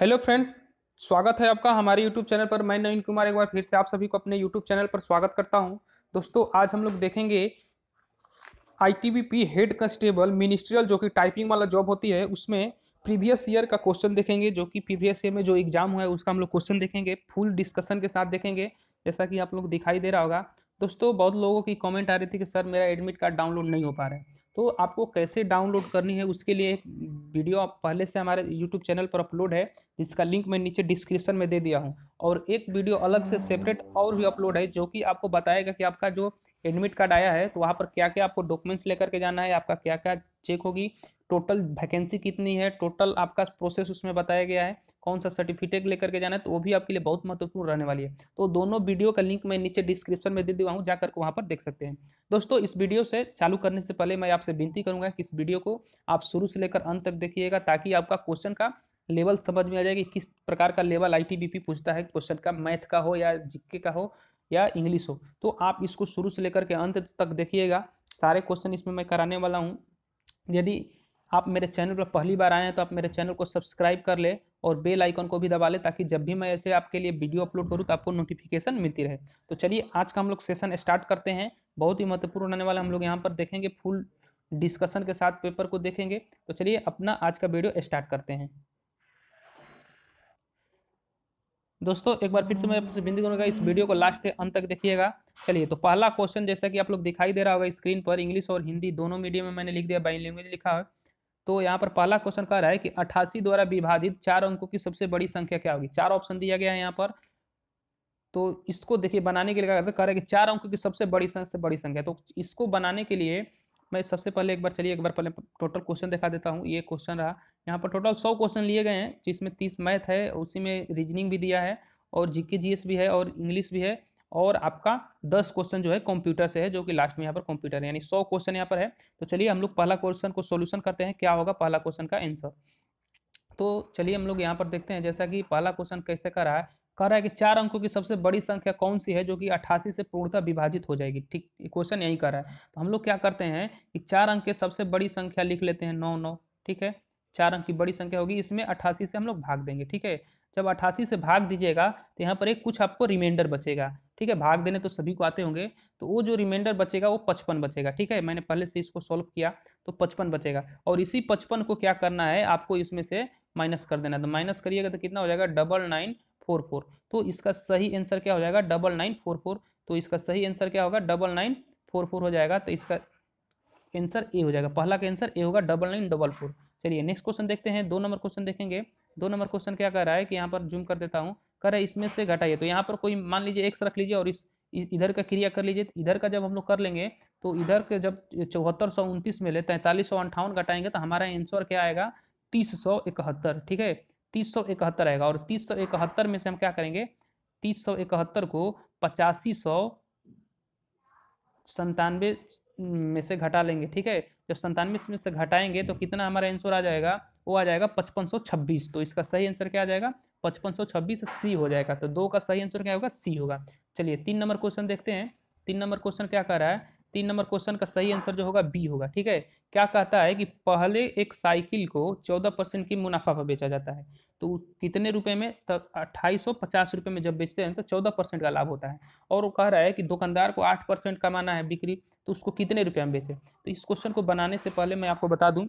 hello friend स्वागत है आपका हमारे यूट्यूब चैनल पर मैं नवीन कुमार एक बार फिर से आप सभी को अपने यूट्यूब चैनल पर स्वागत करता हूं दोस्तों आज हम लोग देखेंगे आईटीबीपी हेड कांस्टेबल मिनिस्ट्रियल जो कि टाइपिंग वाला जॉब होती है उसमें प्रीवियस ईयर का क्वेश्चन देखेंगे जो कि प्रीवियस ईयर में जो एग्जाम हुआ है उसका हम लोग क्वेश्चन देखेंगे फुल डिस्कशन के साथ देखेंगे जैसा कि आप लोग दिखाई दे रहा होगा दोस्तों बहुत लोगों की कॉमेंट आ रही थी कि सर मेरा एडमिट कार्ड डाउनलोड नहीं हो पा रहा है तो आपको कैसे डाउनलोड करनी है उसके लिए एक वीडियो पहले से हमारे यूट्यूब चैनल पर अपलोड है जिसका लिंक मैं नीचे डिस्क्रिप्शन में दे दिया हूँ और एक वीडियो अलग से सेपरेट और भी अपलोड है जो कि आपको बताएगा कि आपका जो एडमिट कार्ड आया है तो वहाँ पर क्या क्या आपको डॉक्यूमेंट्स लेकर के जाना है आपका क्या क्या चेक होगी टोटल वैकेंसी कितनी है टोटल आपका प्रोसेस उसमें बताया गया है कौन सा सर्टिफिकेट लेकर के जाना है तो वो भी आपके लिए बहुत महत्वपूर्ण रहने वाली है तो दोनों वीडियो का लिंक मैं नीचे डिस्क्रिप्शन में दे दिया हूँ जाकर वहाँ पर देख सकते हैं दोस्तों इस वीडियो से चालू करने से पहले मैं आपसे विनती करूँगा कि इस वीडियो को आप शुरू से लेकर अंत तक देखिएगा ताकि आपका क्वेश्चन का लेवल समझ में आ जाए कि किस प्रकार का लेवल आई पूछता है क्वेश्चन का मैथ का हो या जिक्के का हो या इंग्लिश हो तो आप इसको शुरू से लेकर के अंत तक देखिएगा सारे क्वेश्चन इसमें मैं कराने वाला हूँ यदि आप मेरे चैनल पर पहली बार आए हैं तो आप मेरे चैनल को सब्सक्राइब कर ले और बेल आइकन को भी दबा ले ताकि जब भी मैं ऐसे आपके लिए वीडियो अपलोड करूँ तो आपको नोटिफिकेशन मिलती रहे तो चलिए आज का हम लोग सेशन स्टार्ट करते हैं बहुत ही महत्वपूर्ण आने वाला हम लोग यहाँ पर देखेंगे फुल डिस्कशन के साथ पेपर को देखेंगे तो चलिए अपना आज का वीडियो स्टार्ट करते हैं दोस्तों एक बार फिर से मैं आपसे बिंदी करूंगा इस वीडियो को लास्ट से अंत तक देखिएगा चलिए तो पहला क्वेश्चन जैसा कि आप लोग दिखाई दे रहा होगा स्क्रीन पर इंग्लिश और हिंदी दोनों मीडियम में मैंने लिख दिया बाइन लैंग्वेज लिखा है तो यहाँ पर पहला क्वेश्चन कह रहा है कि अट्ठासी द्वारा विभाजित चार अंकों की सबसे बड़ी संख्या क्या होगी चार ऑप्शन दिया गया है यहाँ पर तो इसको देखिए बनाने के लिए क्या कह रहे हैं कि चार अंकों की सबसे बड़ी सबसे बड़ी संख्या तो इसको बनाने के लिए मैं सबसे पहले एक बार चलिए एक बार पहले टोटल क्वेश्चन दिखा देता हूँ ये क्वेश्चन रहा यहाँ पर टोटल सौ क्वेश्चन लिए गए हैं जिसमें तीस मैथ है उसी में रीजनिंग भी दिया है और जीके जीएस भी है और इंग्लिश भी है और आपका दस क्वेश्चन जो है कंप्यूटर से है जो कि लास्ट में यहाँ पर कंप्यूटर है यानी सौ क्वेश्चन यहाँ पर है तो चलिए हम लोग पहला क्वेश्चन को सोल्यूशन करते हैं क्या होगा पहला क्वेश्चन का आंसर तो चलिए हम लोग यहाँ पर देखते हैं जैसा कि पहला क्वेश्चन कैसे कर रहा है कह रहा है कि चार अंकों की सबसे बड़ी संख्या कौन सी है जो कि अट्ठासी से पूर्णतः विभाजित हो जाएगी ठीक क्वेश्चन यही कर रहा है तो हम लोग क्या करते हैं कि चार अंक की सबसे बड़ी संख्या लिख लेते हैं नौ नौ ठीक है चार अंक की बड़ी संख्या होगी इसमें अट्ठासी से हम लोग भाग देंगे ठीक है जब अट्ठासी से भाग दीजिएगा तो यहाँ पर एक कुछ आपको रिमाइंडर बचेगा ठीक है भाग देने तो सभी को आते होंगे तो वो जो रिमाइंडर बचेगा वो पचपन बचेगा ठीक है मैंने पहले से इसको सॉल्व किया तो पचपन बचेगा और इसी पचपन को क्या करना है आपको इसमें से माइनस कर देना तो माइनस करिएगा तो कितना हो जाएगा डबल नाइन फोर फोर तो इसका सही आंसर क्या हो जाएगा डबल नाइन फोर फोर तो इसका सही आंसर क्या होगा डबल नाइन फोर फोर हो जाएगा तो इसका आंसर ए हो जाएगा पहला का आंसर ए होगा डबल नाइन डबल फोर चलिए नेक्स्ट क्वेश्चन देखते हैं दो नंबर क्वेश्चन देखेंगे दो नंबर क्वेश्चन क्या कह रहा है कि यहाँ पर जूम कर देता हूँ रहे इसमें से घटाइए तो यहाँ पर कोई मान लीजिए एक्स रख लीजिए और इस इधर का क्रिया कर लीजिए तो इधर का जब हम लोग कर लेंगे तो इधर के जब चौहत्तर सौ उनतीस में ले तैंतालीस सौ अंठावन घटाएंगे तो हमारा आंसर क्या आएगा तीस सौ इकहत्तर ठीक है तीस सौ इकहत्तर आएगा और तीस सौ इकहत्तर में से हम क्या करेंगे तीस सौ इकहत्तर को पचासी सौ संतानवे में से घटा लेंगे ठीक है जब संतानवे में से घटाएंगे तो कितना हमारा आंसर आ जाएगा वो आ जाएगा पचपन सौ छब्बीस तो इसका सही आंसर क्या आ जाएगा पचपन सौ छब्बीस सी हो जाएगा तो दो का सही आंसर क्या होगा सी होगा चलिए तीन नंबर क्वेश्चन देखते हैं तीन नंबर क्वेश्चन क्या कर रहा है तीन नंबर क्वेश्चन का सही आंसर जो होगा बी होगा ठीक है क्या कहता है कि पहले एक साइकिल को चौदह परसेंट की मुनाफा पर बेचा जाता है तो कितने रुपए में तक तो अट्ठाईस सौ पचास रुपये में जब बेचते हैं तो चौदह परसेंट का लाभ होता है और वो कह रहा है कि दुकानदार को आठ परसेंट कमाना है बिक्री तो उसको कितने रुपये में बेचे तो इस क्वेश्चन को बनाने से पहले मैं आपको बता दूँ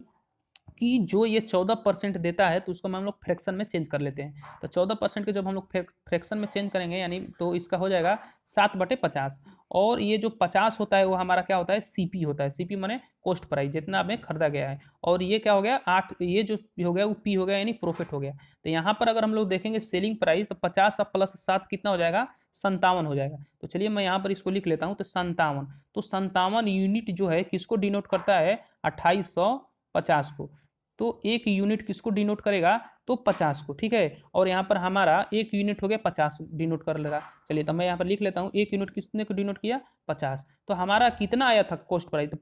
कि जो ये चौदह परसेंट देता है तो उसको हम लोग फ्रैक्शन में चेंज कर लेते हैं तो चौदह परसेंट के जब हम लोग फ्रैक्शन में चेंज करेंगे यानी तो इसका हो जाएगा सात बटे पचास और ये जो पचास होता है वो हमारा क्या होता है सीपी होता है सीपी माने कॉस्ट प्राइस जितना हमें खरीदा गया है और ये क्या हो गया आठ ये जो हो गया वो पी हो गया यानी प्रॉफिट हो गया तो यहाँ पर अगर हम लोग देखेंगे सेलिंग प्राइस तो पचास प्लस सात कितना हो जाएगा संतावन हो जाएगा तो चलिए मैं यहाँ पर इसको लिख लेता हूँ तो संतावन तो संतावन यूनिट जो है किसको डिनोट करता है अट्ठाईस सौ पचास को तो एक यूनिट किसको डिनोट करेगा तो पचास को ठीक है और यहाँ पर हमारा एक यूनिट हो गया पचास डिनोट कर लेगा चलिए तो मैं यहाँ पर लिख लेता हूँ एक यूनिट किसने को डिनोट किया पचास तो हमारा कितना आया था कॉस्ट प्राइस तो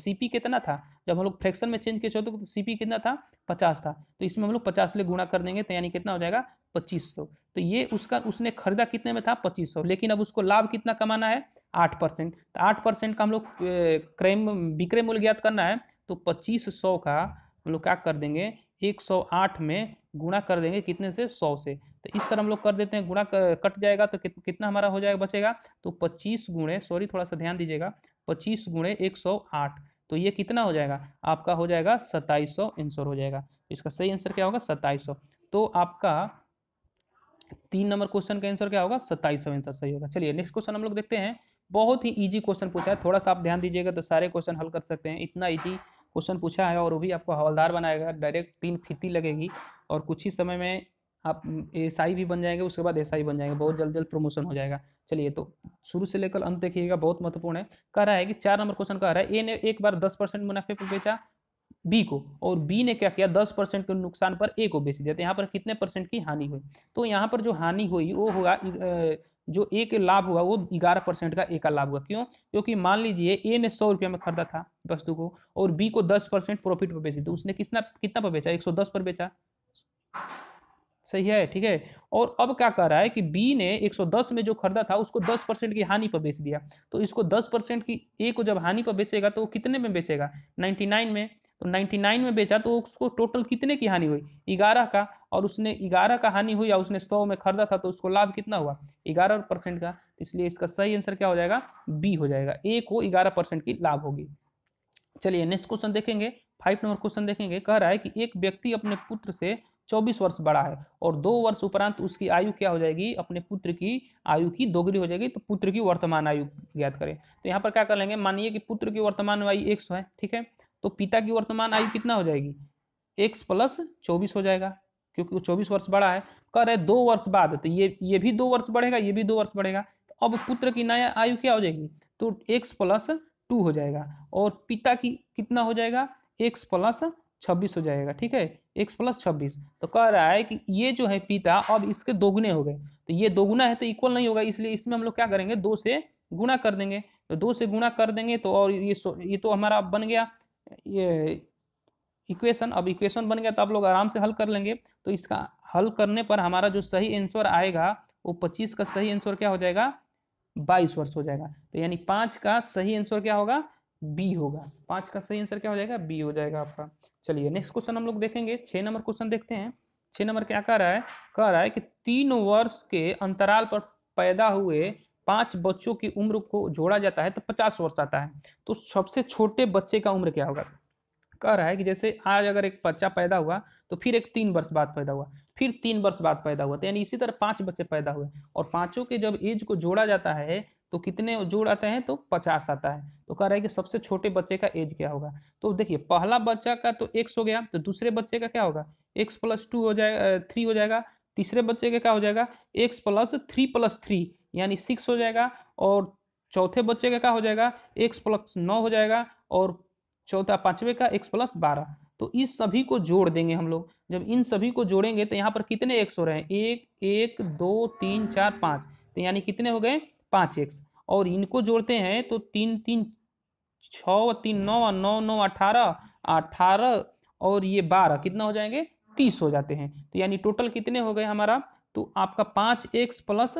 सी पी कितना था जब हम लोग फ्रैक्शन में चेंज किए थे तो सी पी कितना था पचास था तो इसमें हम लोग पचास ले गुणा कर देंगे तो यानी कितना हो जाएगा पच्चीस सौ तो ये उसका उसने खरीदा कितने में था पच्चीस सौ लेकिन अब उसको लाभ कितना कमाना है आठ परसेंट तो आठ परसेंट का हम लोग क्रय विक्रय मूल्य ज्ञात करना है तो पच्चीस सौ का हम लोग क्या कर देंगे 108 में गुणा कर देंगे कितने से 100 से तो इस तरह हम लोग कर देते हैं गुणा कट जाएगा तो कित, कितना हमारा हो जाएगा बचेगा तो 25 गुणे सॉरी थोड़ा सा ध्यान दीजिएगा 25 गुणे 108 तो ये कितना हो जाएगा आपका हो जाएगा 2700 आंसर हो जाएगा तो इसका सही आंसर क्या होगा 2700 तो आपका तीन नंबर क्वेश्चन का आंसर क्या होगा 2700 आंसर सही होगा चलिए नेक्स्ट क्वेश्चन हम लोग देखते हैं बहुत ही ईजी क्वेश्चन पूछा है थोड़ा सा आप ध्यान दीजिएगा तो सारे क्वेश्चन हल कर सकते हैं इतना ईजी क्वेश्चन पूछा है और वो भी आपको हवलदार बनाएगा डायरेक्ट तीन फीती लगेगी और कुछ ही समय में आप एस भी बन जाएंगे उसके बाद एस बन जाएंगे बहुत जल्द जल्द प्रमोशन हो जाएगा चलिए तो शुरू से लेकर अंत देखिएगा बहुत महत्वपूर्ण है कह रहा है कि चार नंबर क्वेश्चन कह रहा है ए ने एक बार दस परसेंट मुनाफे पर बेचा बी को और बी ने क्या किया दस परसेंट के नुकसान पर ए को बेच दिया तो यहाँ पर कितने परसेंट की हानि हुई तो यहाँ पर जो हानि हुई वो हुआ जो ए के लाभ हुआ वो ग्यारह परसेंट का ए का लाभ हुआ क्यों क्योंकि मान लीजिए ए ने सौ रुपया में खरीदा था वस्तु को और बी को दस परसेंट प्रॉफिट पर बेची थी तो उसने कितना कितना पर बेचा एक सौ दस पर बेचा सही है ठीक है और अब क्या कर रहा है कि बी ने 110 में जो खरीदा था उसको 10 परसेंट की हानि पर बेच दिया तो इसको 10 परसेंट की ए को जब हानि पर बेचेगा तो वो कितने में बेचेगा 99 में तो 99 में बेचा तो उसको टोटल कितने की हानि हुई ग्यारह का और उसने ग्यारह का हानि हुई या उसने सौ में खरीदा था तो उसको लाभ कितना हुआ ग्यारह परसेंट का तो इसलिए इसका सही आंसर क्या हो जाएगा बी हो जाएगा ए को ग्यारह परसेंट की लाभ होगी चलिए नेक्स्ट क्वेश्चन देखेंगे फाइव नंबर क्वेश्चन देखेंगे कह रहा है कि एक व्यक्ति अपने पुत्र से चौबीस वर्ष बड़ा है और दो वर्ष उपरांत उसकी आयु क्या हो जाएगी अपने पुत्र की आयु की दोगुनी हो जाएगी तो पुत्र की वर्तमान आयु ज्ञात करें तो यहाँ पर क्या कर लेंगे मानिए कि पुत्र की वर्तमान आयु एक है ठीक है तो पिता की वर्तमान आयु कितना हो जाएगी x प्लस चौबीस हो जाएगा क्योंकि वो चौबीस वर्ष बड़ा है कह रहे दो वर्ष बाद तो ये ये भी दो वर्ष बढ़ेगा ये भी दो वर्ष बढ़ेगा तो अब पुत्र की नया आयु क्या हो जाएगी तो x प्लस टू हो जाएगा और पिता की कितना हो जाएगा x प्लस छब्बीस हो जाएगा ठीक है एक्स प्लस छब्बीस तो कह रहा है कि ये जो है पिता अब इसके दोगुने हो गए तो ये दोगुना है तो इक्वल नहीं होगा इसलिए इसमें हम लोग क्या करेंगे दो से गुणा कर देंगे तो दो से गुणा कर देंगे तो और ये ये तो हमारा बन गया ये इक्वेशन अब इक्वेशन बन गया तो आप लोग आराम से हल कर लेंगे तो इसका हल करने पर हमारा जो सही आंसर आएगा वो पच्चीस का सही आंसर क्या हो जाएगा बाईस वर्ष हो जाएगा तो यानी पाँच का सही आंसर क्या होगा बी होगा पाँच का सही आंसर क्या हो जाएगा बी हो जाएगा आपका चलिए नेक्स्ट क्वेश्चन हम लोग देखेंगे छः नंबर क्वेश्चन देखते हैं छः नंबर क्या कह रहा है कह रहा है कि तीन वर्ष के अंतराल पर पैदा हुए पांच बच्चों की उम्र को जोड़ा जाता है तो पचास वर्ष आता है तो सबसे छोटे बच्चे का उम्र क्या होगा कह रहा है कि जैसे आज अगर एक बच्चा पैदा हुआ तो फिर एक तीन वर्ष बाद पैदा हुआ फिर तीन वर्ष बाद पैदा हुआ तो यानी इसी तरह पांच बच्चे पैदा हुए और पांचों के जब एज को जोड़ा जाता है तो कितने जोड़ आते हैं तो पचास आता है तो कह रहा है कि सबसे छोटे बच्चे का एज क्या होगा तो देखिए पहला बच्चा का तो एक्स हो गया तो दूसरे बच्चे का क्या होगा एक्स प्लस टू हो जाएगा थ्री हो जाएगा तीसरे बच्चे का क्या हो जाएगा X plus three plus three यानी सिक्स हो जाएगा और चौथे बच्चे का क्या हो जाएगा एक्स प्लस नौ हो जाएगा और चौथा पांचवे का एक्स प्लस बारह तो इस सभी को जोड़ देंगे हम लोग जब इन सभी को जोड़ेंगे तो यहाँ पर कितने एक्स हो रहे हैं एक एक दो तीन चार पाँच तो यानी कितने हो गए पाँच एक्स और इनको जोड़ते हैं तो तीन तीन छ तीन नौ नौ नौ अठारह अठारह और ये बारह कितना हो जाएंगे तीस हो जाते हैं तो यानी टोटल कितने हो गए हमारा तो आपका पाँच एक्स प्लस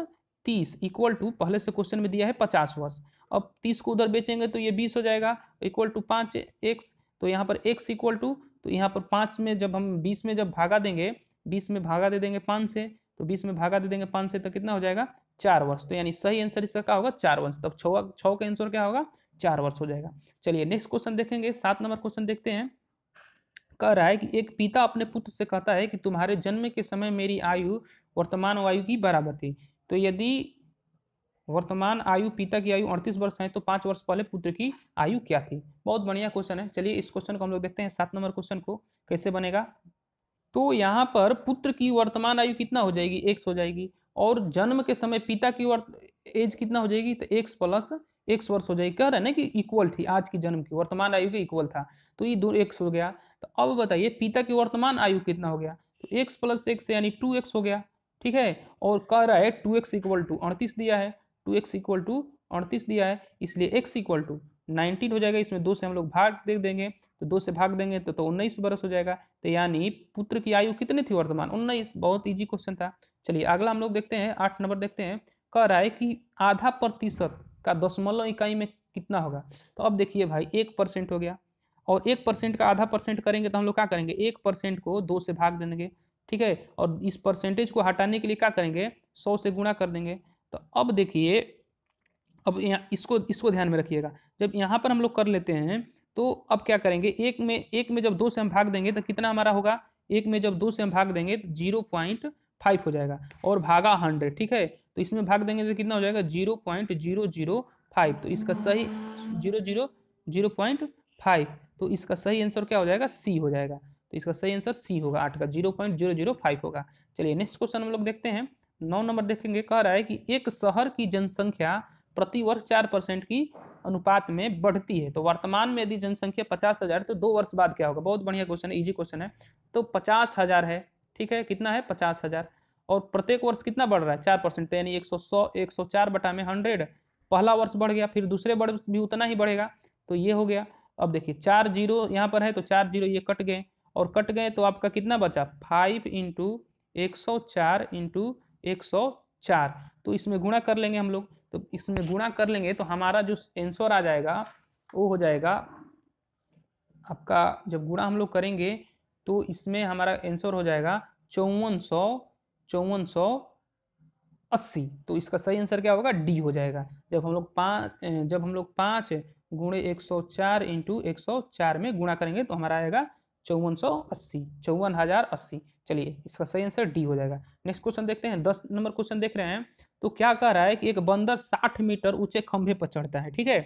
तीस इक्वल टू पहले से क्वेश्चन में दिया है पचास वर्ष अब तीस को उधर बेचेंगे तो ये बीस हो जाएगा इक्वल टू पाँच एक्स तो यहाँ पर एक्स इक्वल टू तो यहाँ पर पाँच में जब हम बीस में जब भागा देंगे बीस में भागा दे देंगे पाँच से तो बीस में भागा दे देंगे पाँच से तो कितना हो जाएगा चार वर्ष तो यानी सही आंसर इसका क्या होगा चार वर्ष तब छो छः का आंसर क्या होगा चार वर्ष हो जाएगा चलिए नेक्स्ट क्वेश्चन देखेंगे सात नंबर क्वेश्चन देखते हैं कह रहा है कि एक पिता अपने पुत्र से कहता है कि तुम्हारे जन्म के समय मेरी आयु वर्तमान वायु की बराबर थी तो यदि वर्तमान आयु पिता की आयु अड़तीस वर्ष है तो पाँच वर्ष पहले पुत्र की आयु क्या थी बहुत बढ़िया क्वेश्चन है चलिए इस क्वेश्चन को हम लोग देखते हैं सात नंबर क्वेश्चन को कैसे बनेगा तो यहाँ पर पुत्र की वर्तमान आयु कितना हो जाएगी एक्स हो जाएगी और जन्म के समय पिता की वर्त एज कितना हो जाएगी तो एक्स प्लस एक्स वर्ष हो जाएगी कह रहे ना कि इक्वल थी आज की जन्म की वर्तमान आयु के इक्वल था तो ये दो एक्स हो गया तो अब बताइए पिता की वर्तमान आयु कितना हो गया तो एक्स प्लस एक्स यानी टू एक्स हो गया ठीक है और कह रहा है टू एक्स इक्वल टू अड़तीस दिया है टू एक्स इक्वल टू अड़तीस दिया है इसलिए एक्स इक्वल टू नाइनटीन हो जाएगा इसमें दो से हम लोग भाग दे देंगे तो दो से भाग देंगे तो तो उन्नीस बरस हो जाएगा तो यानी पुत्र की आयु कितनी थी वर्तमान उन्नीस बहुत ईजी क्वेश्चन था चलिए अगला हम लोग देखते हैं आठ नंबर देखते हैं कह रहा है कि आधा प्रतिशत का दशमलव इकाई में कितना होगा तो अब देखिए भाई एक परसेंट हो गया और एक परसेंट का आधा परसेंट करेंगे तो हम लोग क्या करेंगे एक परसेंट को दो से भाग देंगे ठीक है और इस परसेंटेज को हटाने के लिए क्या करेंगे सौ से गुणा कर देंगे तो अब देखिए अब यहाँ इसको इसको ध्यान में रखिएगा जब यहाँ पर हम लोग कर लेते हैं तो अब क्या करेंगे एक में एक में जब दो से हम भाग देंगे तो कितना हमारा होगा एक में जब दो से हम भाग देंगे तो जीरो पॉइंट फाइव हो जाएगा और भागा हंड्रेड ठीक है तो इसमें भाग देंगे तो कितना हो जाएगा zero point zero zero five तो इसका सही zero zero zero point five तो इसका सही आंसर क्या हो जाएगा सी हो जाएगा तो इसका सही आंसर सी होगा आठ का zero point zero zero five होगा चलिए नेक्स्ट क्वेश्चन हम लोग देखते हैं नौ नंबर देखेंगे कह रहा है कि एक शहर की जनसंख्या प्रति वर्ष चार परसेंट की अनुपात में बढ़ती है तो वर्तमान में यदि जनसंख्या पचास हज़ार तो दो वर्ष बाद क्या होगा बहुत बढ़िया क्वेश्चन है ईजी क्वेश्चन है तो पचास हज़ार है ठीक है कितना है पचास हज़ार और प्रत्येक वर्ष कितना बढ़ रहा है चार परसेंट तो यानी एक सौ सौ एक सौ चार बटा में हंड्रेड पहला वर्ष बढ़ गया फिर दूसरे वर्ष भी उतना ही बढ़ेगा तो ये हो गया अब देखिए चार जीरो यहाँ पर है तो चार जीरो ये कट गए और कट गए तो आपका कितना बचा फाइव इंटू एक सौ चार इंटू एक सौ चार तो इसमें गुणा कर लेंगे हम लोग तो इसमें गुणा कर लेंगे तो हमारा जो आंसर आ जाएगा वो हो जाएगा आपका जब गुणा हम लोग करेंगे तो इसमें हमारा आंसर हो जाएगा चौवन सौ चौवन सौ अस्सी तो इसका सही आंसर क्या होगा डी हो जाएगा जब हम लोग पाँच जब हम लोग पाँच गुणे एक सौ चार इंटू एक सौ चार में गुणा करेंगे तो हमारा आएगा चौवन सौ अस्सी चौवन हजार अस्सी चलिए इसका सही आंसर डी हो जाएगा नेक्स्ट क्वेश्चन देखते हैं दस नंबर क्वेश्चन देख रहे हैं तो क्या कह रहा है कि एक बंदर साठ मीटर ऊंचे खंभे पर चढ़ता है ठीक है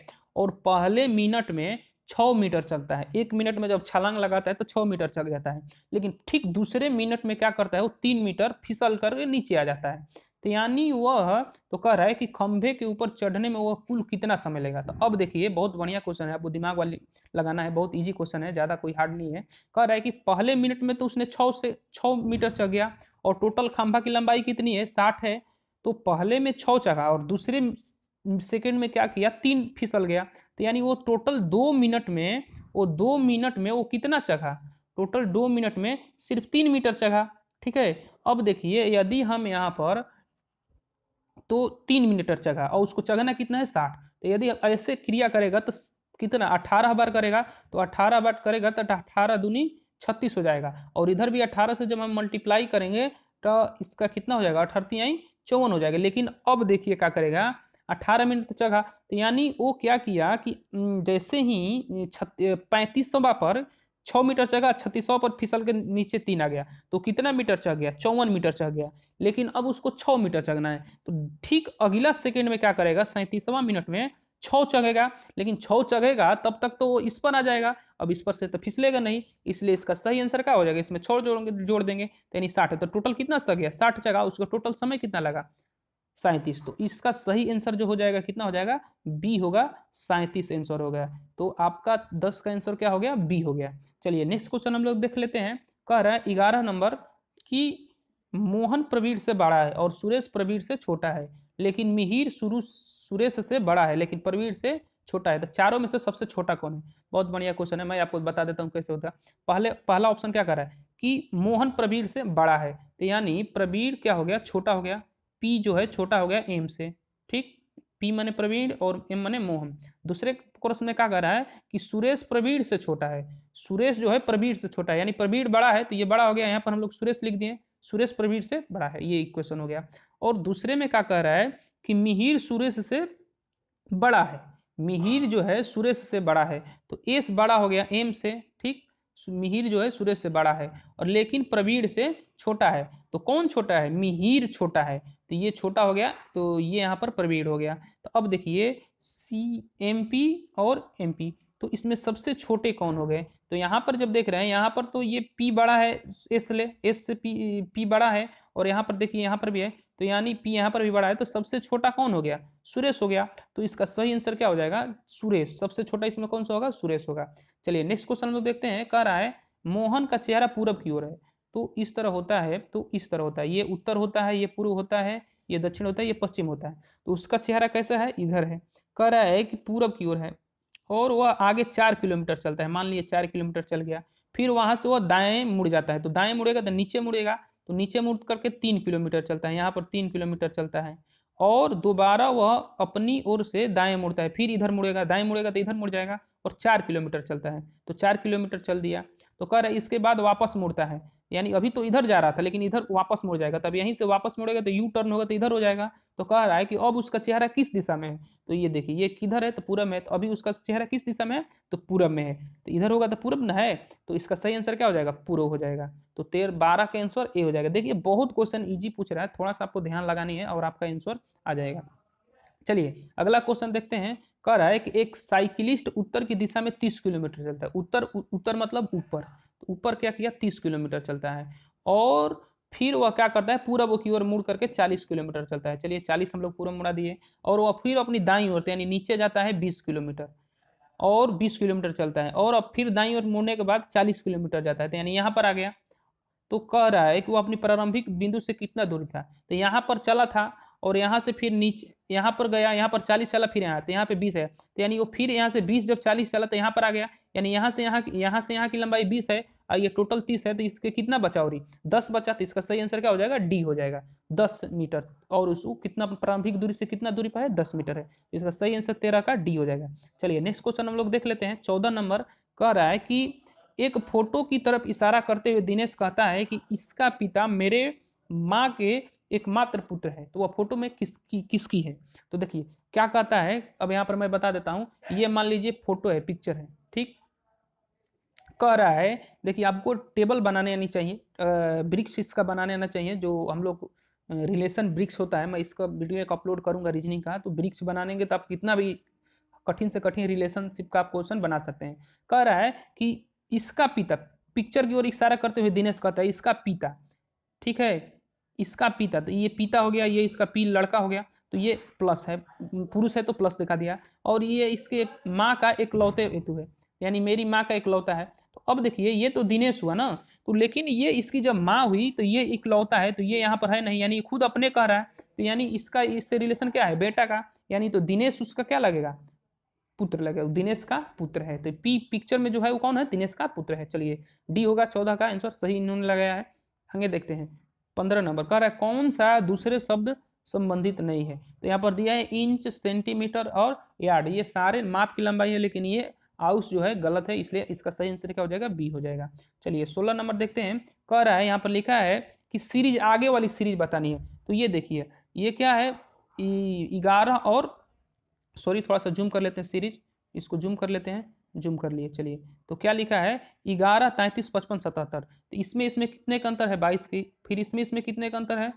और पहले मिनट में छ मीटर चलता है एक मिनट में जब छलांग लगाता है तो छ मीटर चल जाता है लेकिन ठीक दूसरे मिनट में क्या करता है वो तीन मीटर फिसल करके नीचे आ जाता है तो यानी वह तो कह रहा है कि खंभे के ऊपर चढ़ने में वह कुल कितना समय लेगा तो अब देखिए बहुत बढ़िया क्वेश्चन है आपको दिमाग वाली लगाना है बहुत इजी क्वेश्चन है ज़्यादा कोई हार्ड नहीं है कह रहा है कि पहले मिनट में तो उसने छः से छः मीटर चढ़ गया और टोटल खंभा की लंबाई कितनी है साठ है तो पहले में छः चढ़ा और दूसरे सेकेंड में क्या किया तीन फिसल गया तो यानी वो टोटल दो मिनट में वो दो मिनट में वो कितना चढ़ा टोटल दो मिनट में सिर्फ तीन मीटर चढ़ा ठीक है अब देखिए यदि हम यहाँ पर तो तीन मिनटर चगा और उसको चगना कितना है साठ तो यदि ऐसे क्रिया करेगा तो कितना अठारह बार करेगा तो अठारह बार करेगा तो अठारह दूनी छत्तीस हो जाएगा और इधर भी अठारह से जब हम मल्टीप्लाई करेंगे तो इसका कितना हो जाएगा अठारती आई चौवन हो जाएगा लेकिन अब देखिए क्या करेगा अठारह मिनट तो चगा तो यानी वो क्या किया कि जैसे ही पैंतीस सौ पर छः मीटर चढ़ गया छत्तीस सौ पर फिसल के नीचे तीन आ गया तो कितना मीटर चढ़ गया चौवन मीटर चढ़ गया लेकिन अब उसको छः मीटर चढ़ना है तो ठीक अगला सेकेंड में क्या करेगा सैंतीसवां मिनट में छ चढ़ेगा लेकिन छ चढ़ेगा तब तक तो वो इस पर आ जाएगा अब इस पर से तो फिसलेगा नहीं इसलिए इसका सही आंसर क्या हो जाएगा इसमें छोड़ जोड़ेंगे जोड़ देंगे तो यानी साठ तो टोटल कितना सक गया साठ जगह उसका टोटल समय कितना लगा सैंतीस तो इसका सही आंसर जो हो जाएगा कितना हो जाएगा बी होगा सैंतीस आंसर हो गया तो आपका दस का आंसर क्या हो गया बी हो गया चलिए नेक्स्ट क्वेश्चन हम लोग देख लेते हैं कह रहा है ग्यारह नंबर कि मोहन प्रवीण से बड़ा है और सुरेश प्रवीण से छोटा है लेकिन मिहिर सुरू सुरेश से बड़ा है लेकिन प्रवीण से छोटा है तो चारों में से सबसे छोटा कौन है बहुत बढ़िया क्वेश्चन है मैं आपको बता देता हूँ कैसे होता है पहले पहला ऑप्शन क्या कर रहा है कि मोहन प्रवीण से बड़ा है तो यानी प्रवीण क्या हो गया छोटा हो गया पी जो है छोटा हो गया एम से ठीक पी माने प्रवीण और एम माने मोहन दूसरे क्वेश्चन में क्या कह रहा है कि सुरेश प्रवीण से छोटा है सुरेश जो है प्रवीण से छोटा है यानी प्रवीण बड़ा है तो ये बड़ा हो गया यहाँ पर हम लोग सुरेश लिख दिए सुरेश प्रवीण से बड़ा है ये क्वेश्चन हो गया और दूसरे में क्या कह रहा है कि मिहिर सुरेश से बड़ा है मिहिर जो है सुरेश से बड़ा है तो एस बड़ा हो गया एम से ठीक मिहिर जो है सुरेश से बड़ा है और लेकिन प्रवीण से छोटा है तो कौन छोटा है मिहिर छोटा है तो ये छोटा हो गया तो ये यहाँ पर प्रवेड हो गया तो अब देखिए सी एम पी और एम पी तो इसमें सबसे छोटे कौन हो गए तो यहाँ पर जब देख रहे हैं यहाँ पर तो ये पी बड़ा है एस ले एस से पी पी बड़ा है और यहाँ पर देखिए यहाँ पर भी है तो यानी पी यहाँ पर भी बड़ा है तो सबसे छोटा कौन हो गया सुरेश हो गया तो इसका सही आंसर क्या हो जाएगा सुरेश सबसे छोटा इसमें कौन सा होगा सुरेश होगा चलिए नेक्स्ट क्वेश्चन हम लोग देखते हैं कह रहा है मोहन का चेहरा पूरब की ओर है तो इस तरह होता है तो इस तरह होता है ये उत्तर होता है ये पूर्व होता है ये दक्षिण होता है ये पश्चिम होता है तो उसका चेहरा कैसा है इधर है कह रहा है कि पूरब की ओर है और वह आगे चार किलोमीटर चलता है मान लीजिए चार किलोमीटर चल गया फिर वहां से वह दाएं मुड़ जाता है तो दाएं मुड़ेगा तो नीचे मुड़ेगा तो नीचे मुड़ करके तीन किलोमीटर चलता है यहाँ पर तीन किलोमीटर चलता है और दोबारा वह अपनी ओर से दाएं मुड़ता है फिर इधर मुड़ेगा दाएं मुड़ेगा तो इधर मुड़ जाएगा और चार किलोमीटर चलता है तो चार किलोमीटर चल दिया तो कह रहा है इसके बाद वापस मुड़ता है यानी अभी तो इधर जा रहा था लेकिन इधर वापस मुड़ जाएगा तब यहीं से वापस मुड़ेगा तो यू टर्न होगा तो इधर हो जाएगा तो कह रहा है कि अब उसका चेहरा किस दिशा में है तो ये देखिए ये किधर है तो पूरब में है तो अभी उसका चेहरा किस दिशा में है तो पूरब में है तो इधर होगा तो पूरब न है तो इसका सही आंसर क्या हो जाएगा पूर्व हो जाएगा तो तेरह बारह का आंसर ए हो जाएगा देखिए बहुत क्वेश्चन ईजी पूछ रहा है थोड़ा सा आपको ध्यान लगानी है और आपका आंसर आ जाएगा चलिए अगला क्वेश्चन देखते हैं कह रहा है कि एक साइकिलिस्ट उत्तर की दिशा में तीस किलोमीटर चलता है उत्तर उत्तर मतलब ऊपर ऊपर क्या किया तीस किलोमीटर चलता है और फिर वह क्या करता है पूरब की ओर मुड़ करके 40 किलोमीटर चलता है चलिए 40 हम लोग पूरब मुड़ा दिए और वह फिर अपनी दाई ओर यानी नीचे जाता है 20 किलोमीटर और 20 किलोमीटर चलता है और अब फिर दाई ओर मुड़ने के बाद 40 किलोमीटर जाता है तो यानी यहाँ पर आ गया तो कह रहा है कि वो अपनी प्रारंभिक बिंदु से कितना दूर था तो यहाँ पर चला था और यहाँ से फिर नीचे यहाँ पर गया यहाँ पर चालीस चला फिर यहाँ तो यहाँ पे बीस है तो यानी वो फिर यहाँ से बीस जब चालीस चला तो यहाँ पर आ गया यानी यहाँ से यहाँ यहाँ से यहाँ की लंबाई बीस है और ये टोटल तीस है तो इसके कितना बचा हो रही दस बचा तो इसका सही आंसर क्या हो जाएगा डी हो जाएगा दस मीटर और उसको कितना प्रारंभिक दूरी से कितना दूरी पर है दस मीटर है तो इसका सही आंसर तेरह का डी हो जाएगा चलिए नेक्स्ट क्वेश्चन हम लोग देख लेते हैं चौदह नंबर कह रहा है कि एक फोटो की तरफ इशारा करते हुए दिनेश कहता है कि इसका पिता मेरे माँ के एकमात्र पुत्र है तो वह फोटो में किसकी किसकी है तो देखिए क्या कहता है अब यहाँ पर मैं बता देता हूँ ये मान लीजिए फोटो है पिक्चर है ठीक कह रहा है देखिए आपको टेबल बनाने आनी चाहिए ब्रिक्स इसका बनाने आना चाहिए जो हम लोग रिलेशन ब्रिक्स होता है मैं इसका वीडियो एक अपलोड करूंगा रीजनिंग का तो ब्रिक्स बनानेंगे तो आप कितना भी कठिन से कठिन रिलेशनशिप का आप क्वेश्चन बना सकते हैं कह रहा है कि इसका पिता पिक्चर की ओर इशारा करते हुए दिनेश कहता है इसका पिता ठीक है इसका पिता तो ये पिता हो गया ये इसका पी लड़का हो गया तो ये प्लस है पुरुष है तो प्लस दिखा दिया और ये इसके एक माँ का एक लौते हेतु है यानी मेरी माँ का एक लौता है अब देखिए ये तो दिनेश हुआ ना तो लेकिन ये इसकी जब माँ हुई तो ये इकलौता है तो ये यहाँ पर है नहीं यानी खुद अपने कह रहा है तो यानी इसका इससे रिलेशन क्या है बेटा का यानी तो दिनेश उसका क्या लगेगा पुत्र लगेगा तो दिनेश का पुत्र है तो पी पिक्चर में जो है वो कौन है दिनेश का पुत्र है चलिए डी होगा चौदह का आंसर सही इन्होंने लगाया है आगे देखते हैं पंद्रह नंबर कह रहा है कौन सा दूसरे शब्द संबंधित नहीं है तो यहाँ पर दिया है इंच सेंटीमीटर और यार्ड ये सारे माप की लंबाई है लेकिन ये आउस जो है गलत है इसलिए इसका सही आंसर क्या हो जाएगा बी हो जाएगा चलिए सोलह नंबर देखते हैं कह रहा है यहाँ पर लिखा है कि सीरीज आगे वाली सीरीज बतानी है तो ये देखिए ये क्या है ग्यारह और सॉरी थोड़ा सा जूम कर लेते हैं सीरीज इसको जूम कर लेते हैं जूम कर लिए चलिए तो क्या लिखा है ग्यारह तैंतीस पचपन सतहत्तर तो इसमें इसमें कितने का अंतर है बाईस की फिर इसमें इसमें कितने का अंतर है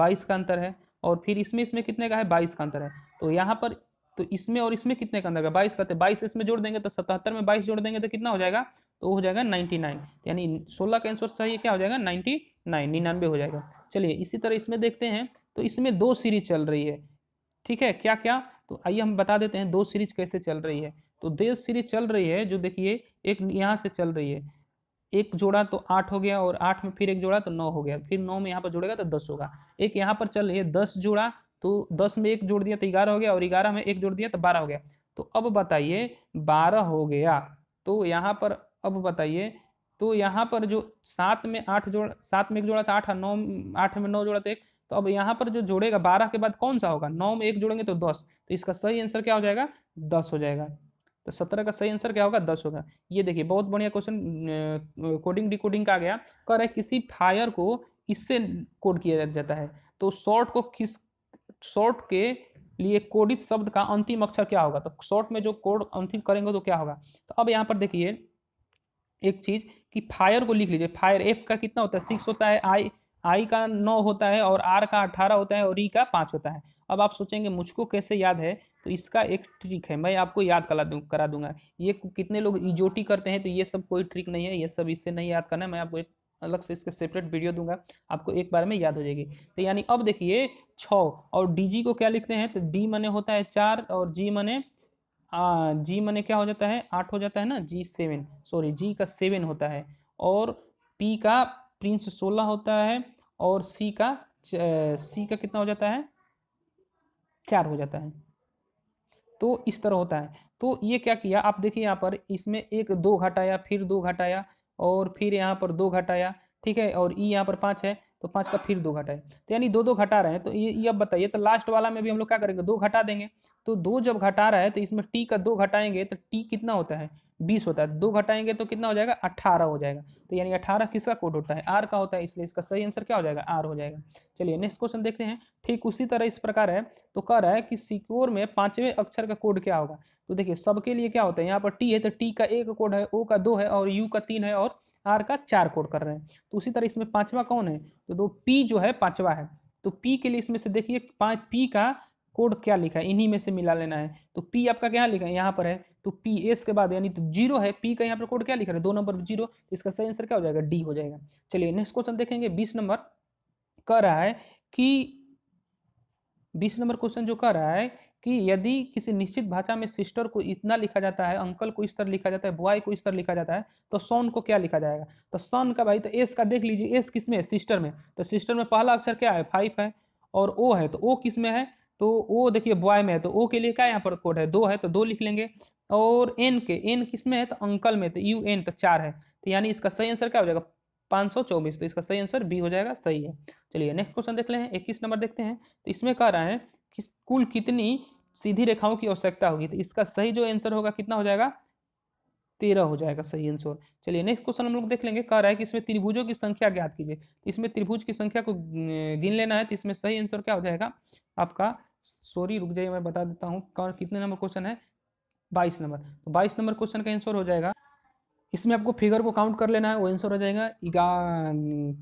बाईस का अंतर है और फिर इसमें इसमें कितने का है बाईस का अंतर है तो यहाँ पर तो इसमें और इसमें कितने का अंदर का बाईस कहते तो हैं बाईस इसमें जोड़ देंगे तो सतहत्तर में बाईस जोड़ देंगे तो कितना हो जाएगा तो हो जाएगा नाइन्टी नाइन यानी सोलह का आंसर चाहिए क्या हो जाएगा नाइन्टी नाइन निन्यानवे हो जाएगा चलिए इसी तरह इसमें देखते हैं तो इसमें दो सीरीज चल रही है ठीक है क्या क्या तो आइए हम बता देते हैं दो सीरीज कैसे चल रही है तो दो सीरीज चल रही है जो देखिए एक यहाँ से चल रही है एक जोड़ा तो आठ हो गया और आठ में फिर एक जोड़ा तो नौ हो गया फिर नौ में यहाँ पर जोड़ेगा तो दस होगा एक यहाँ पर चल रही है दस जोड़ा तो दस में एक जोड़ दिया तो ग्यारह हो गया और ग्यारह में एक जोड़ दिया तो बारह हो गया तो अब बताइए बारह हो गया तो यहाँ पर अब बताइए तो यहाँ पर जो सात में आठ जोड़ सात में एक जोड़ा था आठ नौ आठ में नौ जोड़ा था एक तो अब यहाँ पर जो जोड़ेगा बारह के बाद कौन सा होगा नौ में एक जोड़ेंगे तो दस तो इसका सही आंसर क्या हो जाएगा दस हो जाएगा तो सत्रह का सही आंसर क्या होगा दस होगा ये देखिए बहुत बढ़िया क्वेश्चन कोडिंग डिकोडिंग का आ गया कर किसी फायर को इससे कोड किया जाता है तो शॉर्ट को किस शॉर्ट के लिए कोडित शब्द का अंतिम अक्षर क्या होगा तो शॉर्ट में जो कोड अंतिम करेंगे तो क्या होगा तो अब यहाँ पर देखिए एक चीज कि फायर को लिख लीजिए फायर एफ का कितना होता है सिक्स होता है आई आई का नौ होता है और आर का अठारह होता है और ई e का पाँच होता है अब आप सोचेंगे मुझको कैसे याद है तो इसका एक ट्रिक है मैं आपको याद करा दूँ करा दूंगा ये कितने लोग इजोटी करते हैं तो ये सब कोई ट्रिक नहीं है ये सब इससे नहीं याद करना है मैं आपको एक अलग से इसके सेपरेट वीडियो दूंगा आपको एक बार में याद हो जाएगी तो यानी अब देखिए छ और डी जी को क्या लिखते हैं तो डी मने होता है चार और जी मने आ, जी मने क्या हो जाता है आठ हो जाता है ना जी सेवन सॉरी जी का सेवन होता है और पी का प्रिंस सोलह होता है और सी का सी का कितना हो जाता है चार हो जाता है तो इस तरह होता है तो ये क्या किया आप देखिए यहाँ पर इसमें एक दो घटाया फिर दो घटाया और फिर यहाँ पर दो घटाया ठीक है और ई यहाँ पर पाँच है तो पाँच का फिर दो घटाए तो यानी दो दो घटा रहे हैं तो ये अब बताइए तो लास्ट वाला में भी हम लोग क्या करेंगे दो घटा देंगे तो दो जब घटा रहा है तो इसमें टी का दो घटाएंगे तो टी कितना होता है बीस होता है दो घटाएंगे तो कितना हो जाएगा अट्ठारह हो जाएगा तो यानी अट्ठारह किसका कोड होता है आर का होता है इसलिए इसका सही आंसर क्या हो जाएगा आर हो जाएगा चलिए नेक्स्ट क्वेश्चन देखते हैं ठीक उसी तरह इस प्रकार है तो कह रहा है कि सिक्योर में पांचवें अक्षर का कोड क्या होगा तो देखिए सबके लिए क्या होता है यहाँ पर टी है तो टी का एक कोड है ओ का दो है और यू का तीन है और आर का चार कोड कर रहे हैं तो उसी तरह इसमें पांचवा कौन है तो दो पी जो है पांचवा है तो पी के लिए इसमें से देखिए पी का कोड क्या लिखा है इन्हीं में से मिला लेना है तो पी आपका क्या लिखा है यहाँ पर है तो पी एस के बाद यानी तो जीरो है पी का यहाँ पर कोड क्या लिखा है दो नंबर जीरो तो इसका सही आंसर क्या हो जाएगा डी हो जाएगा चलिए नेक्स्ट क्वेश्चन देखेंगे बीस नंबर कह रहा है कि बीस नंबर क्वेश्चन जो कह रहा है कि यदि किसी निश्चित भाषा में सिस्टर को इतना लिखा जाता है अंकल को इस तरह लिखा जाता है बॉय को इस तरह लिखा जाता है तो सोन को क्या लिखा जाएगा तो सोन का भाई तो एस का देख लीजिए एस किस में सिस्टर में तो सिस्टर में पहला अक्षर क्या है फाइव है और ओ है तो ओ किस में है तो ओ देखिए बॉय में है तो ओ के लिए क्या यहाँ पर कोड है दो है तो दो लिख लेंगे और एन के एन किस में है तो अंकल में तो यू एन तो चार है तो यानी इसका सही आंसर क्या हो जाएगा पाँच सौ चौबीस तो इसका सही आंसर बी हो जाएगा सही है चलिए नेक्स्ट क्वेश्चन देख लें इक्कीस नंबर देखते हैं तो इसमें कह रहा है कि कुल कितनी सीधी रेखाओं की आवश्यकता होगी तो इसका सही जो आंसर होगा कितना हो जाएगा तेरह हो जाएगा सही आंसर चलिए नेक्स्ट क्वेश्चन हम लोग देख लेंगे कह रहा है कि इसमें त्रिभुजों की संख्या ज्ञात कीजिए तो इसमें त्रिभुज की संख्या को गिन लेना है तो इसमें सही आंसर क्या हो जाएगा आपका सॉरी रुक जाइए मैं बता देता हूँ कौन कितने नंबर क्वेश्चन है बाईस नंबर तो बाईस नंबर क्वेश्चन का आंसर हो जाएगा इसमें आपको फिगर को काउंट कर लेना है वो आंसर हो जाएगा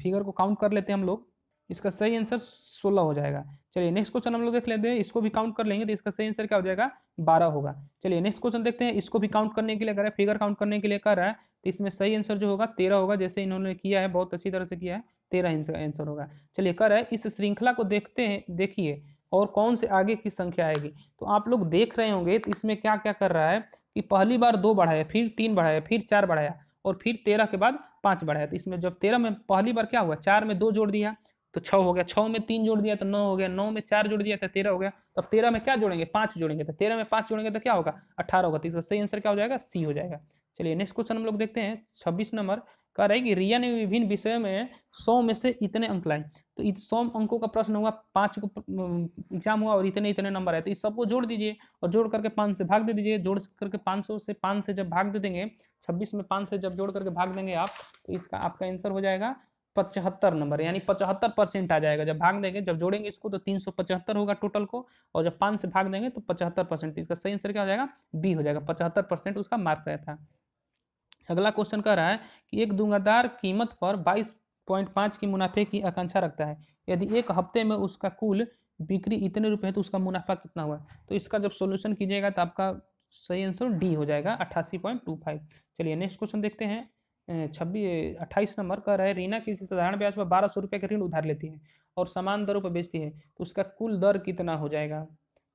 फिगर को काउंट कर लेते हैं हम लोग इसका सही आंसर सोलह हो जाएगा चलिए नेक्स्ट क्वेश्चन हम लोग देख लेते हैं इसको भी काउंट कर लेंगे तो इसका सही आंसर क्या हो जाएगा बारह होगा चलिए नेक्स्ट क्वेश्चन देखते हैं इसको भी काउंट करने के लिए कर रहा है फिगर काउंट करने के लिए कर रहा है तो इसमें सही आंसर जो होगा तेरह होगा जैसे इन्होंने किया है बहुत अच्छी तरह से किया है तेरह आंसर होगा चलिए कर रहा है इस श्रृंखला को देखते हैं देखिए और कौन से आगे की संख्या आएगी तो आप लोग देख रहे होंगे तो इसमें क्या क्या कर रहा है कि पहली बार दो बढ़ाया फिर तीन बढ़ाया फिर चार बढ़ाया और फिर तेरह के बाद पाँच बढ़ाया तो इसमें जब तेरह में पहली बार क्या हुआ चार में दो जोड़ दिया तो छः हो गया छः में तीन जोड़ दिया तो नौ हो गया नौ में चार जोड़ दिया तो तेरह हो गया तब तो तेरह में क्या जोड़ेंगे पाँच जोड़ेंगे तो तेरह में पाँच जोड़ेंगे तो क्या होगा अठारह होगा तो इसका सही आंसर क्या हो जाएगा सी हो जाएगा चलिए नेक्स्ट क्वेश्चन हम लोग देखते हैं छब्बीस नंबर कह रहे कि रिया ने विभिन्न विषयों में सौ में से इतने अंक लाए तो सौ अंकों का प्रश्न हुआ पाँच को एग्जाम हुआ और इतने इतने नंबर आए तो इस सबको जोड़ दीजिए और जोड़ करके पाँच से भाग दे दीजिए जोड़ करके पाँच सौ से पाँच से जब भाग दे देंगे छब्बीस में पाँच से जब जोड़ करके भाग देंगे आप तो इसका आपका आंसर हो जाएगा पचहत्तर नंबर यानी पचहत्तर परसेंट आ जाएगा जब भाग देंगे जब जोड़ेंगे इसको तो तीन सौ पचहत्तर होगा टोटल को और जब पाँच से भाग देंगे तो पचहत्तर परसेंट इसका सही आंसर क्या हो जाएगा बी हो जाएगा पचहत्तर परसेंट उसका मार्क्स आया था अगला क्वेश्चन कह रहा है कि एक दुंगदार कीमत पर बाईस पॉइंट पाँच की मुनाफे की आकांक्षा रखता है यदि एक हफ्ते में उसका कुल बिक्री इतने रुपए है तो उसका मुनाफा कितना हुआ तो इसका जब सोल्यूशन कीजिएगा तो आपका सही आंसर डी हो जाएगा अट्ठासी पॉइंट टू फाइव चलिए नेक्स्ट क्वेश्चन देखते हैं छब्बीस अट्ठाईस नंबर कह रहा है रीना किसी साधारण ब्याज पर बारह सौ रुपये का ऋण उधार लेती है और समान दरों पर बेचती है तो उसका कुल दर कितना हो जाएगा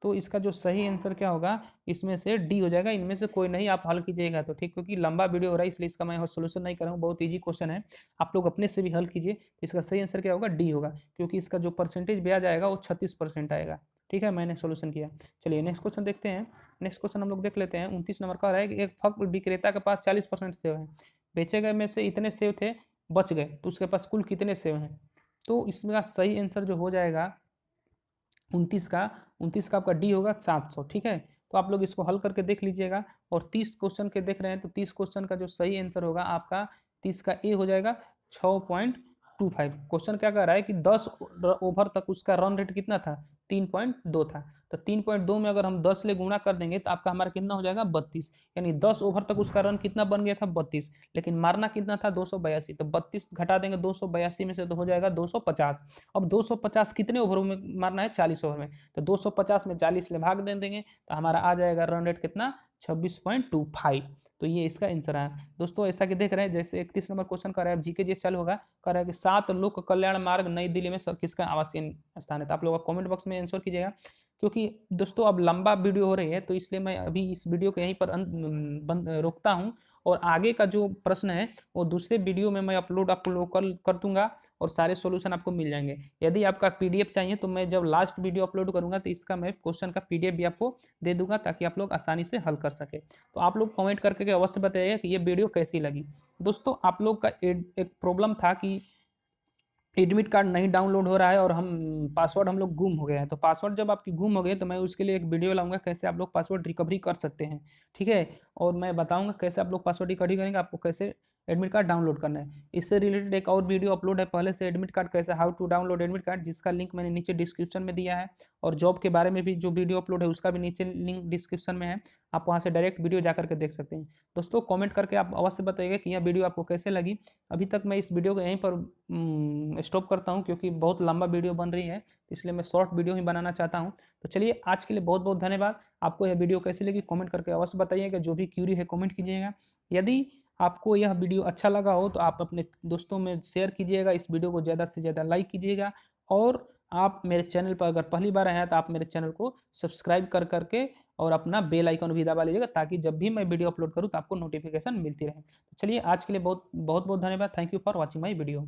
तो इसका जो सही आंसर क्या होगा इसमें से डी हो जाएगा इनमें से कोई नहीं आप हल कीजिएगा तो ठीक क्योंकि लंबा वीडियो हो रहा है इसलिए इसका मैं सोल्यूशन नहीं कर रहा हूँ बहुत ईजी क्वेश्चन है आप लोग अपने से भी हल कीजिए तो इसका सही आंसर क्या होगा डी होगा क्योंकि इसका जो परसेंटेज ब्याज आएगा वो छत्तीस आएगा ठीक है मैंने सोल्यूशन किया चलिए नेक्स्ट क्वेश्चन देखते हैं नेक्स्ट क्वेश्चन हम लोग देख लेते हैं उनतीस नंबर का है एक फक विक्रेता के पास चालीस परसेंट सेव है बेचे गए में से इतने सेव थे बच गए तो उसके पास कुल कितने सेव हैं तो इसमें सही आंसर जो हो जाएगा उनतीस का उनतीस का आपका डी होगा सात सौ ठीक है तो आप लोग इसको हल करके देख लीजिएगा और तीस क्वेश्चन के देख रहे हैं तो तीस क्वेश्चन का जो सही आंसर होगा आपका तीस का ए हो जाएगा छः पॉइंट टू फाइव क्वेश्चन क्या कह रहा है कि दस ओवर तक उसका रन रेट कितना था तीन पॉइंट दो था तो तीन पॉइंट दो में अगर हम दस ले गुणा कर देंगे तो आपका हमारा कितना हो जाएगा बत्तीस यानी दस ओवर तक उसका रन कितना बन गया था बत्तीस लेकिन मारना कितना था दो सौ बयासी तो बत्तीस घटा देंगे दो सौ बयासी में से तो हो जाएगा दो सौ पचास अब दो सौ पचास कितने ओवर में मारना है चालीस ओवर में तो दो सौ पचास में चालीस ले भाग दे देंगे तो हमारा आ जाएगा रन रेट कितना छब्बीस पॉइंट टू फाइव तो ये इसका आंसर है दोस्तों ऐसा कि देख रहे हैं जैसे इकतीस नंबर क्वेश्चन कर रहा है जीके जी सेल होगा कर रहा है कि सात लोक कल्याण मार्ग नई दिल्ली में किसका आवासीय स्थान है तो आप लोग कमेंट बॉक्स में आंसर कीजिएगा क्योंकि दोस्तों अब लंबा वीडियो हो रही है तो इसलिए मैं अभी इस वीडियो को यहीं पर बंद रोकता हूँ और आगे का जो प्रश्न है वो दूसरे वीडियो में मैं अपलोड आप कर कर दूंगा और सारे सोल्यूशन आपको मिल जाएंगे यदि आपका पी चाहिए तो मैं जब लास्ट वीडियो अपलोड करूंगा तो इसका मैं क्वेश्चन का पी भी आपको दे दूंगा ताकि आप लोग आसानी से हल कर सके तो आप लोग कॉमेंट करके अवश्य बताइएगा कि ये वीडियो कैसी लगी दोस्तों आप लोग का एक प्रॉब्लम था कि एडमिट कार्ड नहीं डाउनलोड हो रहा है और हम पासवर्ड हम लोग गुम हो गए हैं तो पासवर्ड जब आपकी गुम हो गए तो मैं उसके लिए एक वीडियो लाऊंगा कैसे आप लोग पासवर्ड रिकवरी कर सकते हैं ठीक है और मैं बताऊंगा कैसे आप लोग पासवर्ड रिकवरी करेंगे आपको कैसे एडमिट कार्ड डाउनलोड करना है इससे रिलेटेड एक और वीडियो अपलोड है पहले से एडमिट कार्ड कैसे how to download admit card जिसका लिंक मैंने नीचे डिस्क्रिप्शन में दिया है और जॉब के बारे में भी जो वीडियो अपलोड है उसका भी नीचे लिंक डिस्क्रिप्शन में है आप वहाँ से डायरेक्ट वीडियो जा करके देख सकते हैं दोस्तों कॉमेंट करके आप अवश्य बताइएगा कि यह वीडियो आपको कैसे लगी अभी तक मैं इस वीडियो को यहीं पर स्टॉप करता हूँ क्योंकि बहुत लंबा वीडियो बन रही है इसलिए मैं शॉर्ट वीडियो ही बनाना चाहता हूँ तो चलिए आज के लिए बहुत बहुत धन्यवाद आपको यह वीडियो कैसी लगी कॉमेंट करके अवश्य बताइएगा जो भी क्यूरी है कॉमेंट कीजिएगा यदि आपको यह वीडियो अच्छा लगा हो तो आप अपने दोस्तों में शेयर कीजिएगा इस वीडियो को ज़्यादा से ज़्यादा लाइक कीजिएगा और आप मेरे चैनल पर अगर पहली बार आए हैं तो आप मेरे चैनल को सब्सक्राइब कर करके और अपना बेल आइकन भी दबा लीजिएगा ताकि जब भी मैं वीडियो अपलोड करूँ तो आपको नोटिफिकेशन मिलती रहे तो चलिए आज के लिए बहुत बहुत बहुत धन्यवाद thank you for watching my video